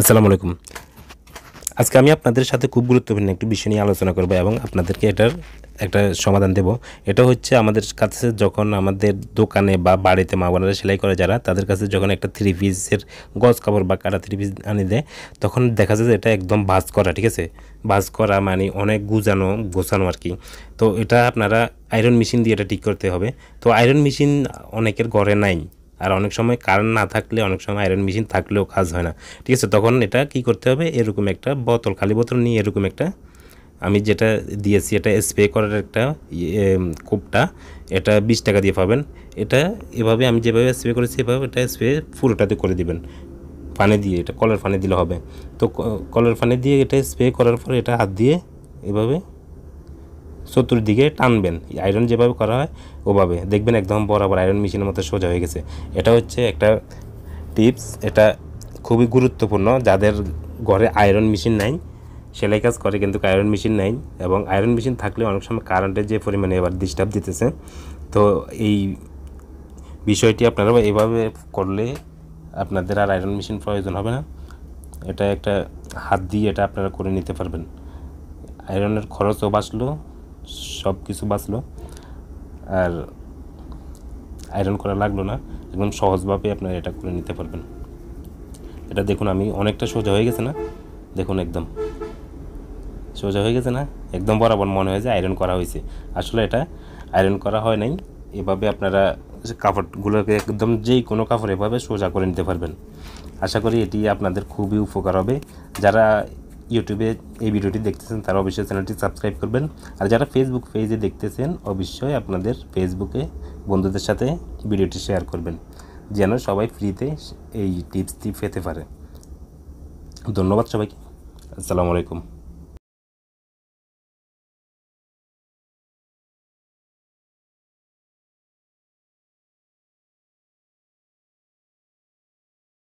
আসসালামু আলাইকুম আজকে আমি আপনাদের সাথে খুব গুরুত্বপূর্ণ একটি বিষয় নিয়ে আলোচনা করব এবং আপনাদেরকে এটার একটা সমাধান দেব এটা হচ্ছে আমাদের কাছে যখন আমাদের দোকানে বা বাড়িতে মা বোনারা সেলাই করে যারা তাদের কাছে যখন একটা থ্রি পিসের গজ কাপড় বা কাটা থ্রি পিস আনি দেয় তখন দেখা যায় যে এটা একদম বাজ করা ঠিক আছে ভাজ করা মানে অনেক গুজানো গোছানো আর কি তো এটা আপনারা আয়রন মেশিন দিয়ে এটা ঠিক করতে হবে তো আয়রন মেশিন অনেকের ঘরে নাই আর অনেক সময় কারেন্ট না থাকলে অনেক সময় আয়রন মেশিন থাকলেও কাজ হয় না ঠিক আছে তখন এটা কি করতে হবে এরকম একটা বোতল খালি বোতল নিয়ে এরকম একটা আমি যেটা দিয়েছি এটা স্প্রে করার একটা ইয়ে, কোপটা এটা বিশ টাকা দিয়ে পাবেন এটা এভাবে আমি যেভাবে স্প্রে করেছি এভাবে এটা স্প্রে পুরোটাতে করে দিবেন ফানে দিয়ে এটা কলার ফানে দিলে হবে তো কলার ফানে দিয়ে এটা স্প্রে করার পর এটা হাত দিয়ে এভাবে চতুর্দিকে টানবেন আয়রন যেভাবে করা হয় ওভাবে দেখবেন একদম বরাবর আয়রন মেশিনের মতো সোজা হয়ে গেছে এটা হচ্ছে একটা টিপস এটা খুবই গুরুত্বপূর্ণ যাদের ঘরে আয়রন মেশিন নাই সেলাই কাজ করে কিন্তু আয়রন মেশিন নাই এবং আয়রন মেশিন থাকলে অনেক সময় কারেন্টের যে পরিমাণে এবার ডিস্টার্ব দিতেছে তো এই বিষয়টি আপনারা এভাবে করলে আপনাদের আর আয়রন মেশিন প্রয়োজন হবে না এটা একটা হাত দিয়ে এটা আপনারা করে নিতে পারবেন আয়রনের খরচও বাঁচলো সব কিছু বাঁচলো আর আয়রন করা লাগলো না একদম সহজভাবে আপনারা এটা করে নিতে পারবেন এটা দেখুন আমি অনেকটা সোজা হয়ে গেছে না দেখুন একদম সোজা হয়ে গেছে না একদম বরাবর মনে হয় যে আয়রন করা হয়েছে আসলে এটা আয়রন করা হয় নাই এভাবে আপনারা কাপড়গুলোকে একদম যেই কোনো কাপড় এভাবে সোজা করে নিতে পারবেন আশা করি এটি আপনাদের খুবই উপকার হবে যারা ইউটিউবে এই ভিডিওটি দেখতেছেন তারা অবশ্যই চ্যানেলটি সাবস্ক্রাইব করবেন আর যারা ফেসবুক পেজে দেখতেছেন অবশ্যই আপনাদের ফেসবুকে বন্ধুদের সাথে ভিডিওটি শেয়ার করবেন যেন সবাই ফ্রিতে এই টিপসটি পেতে পারে ধন্যবাদ সবাইকে আসসালামু আলাইকুম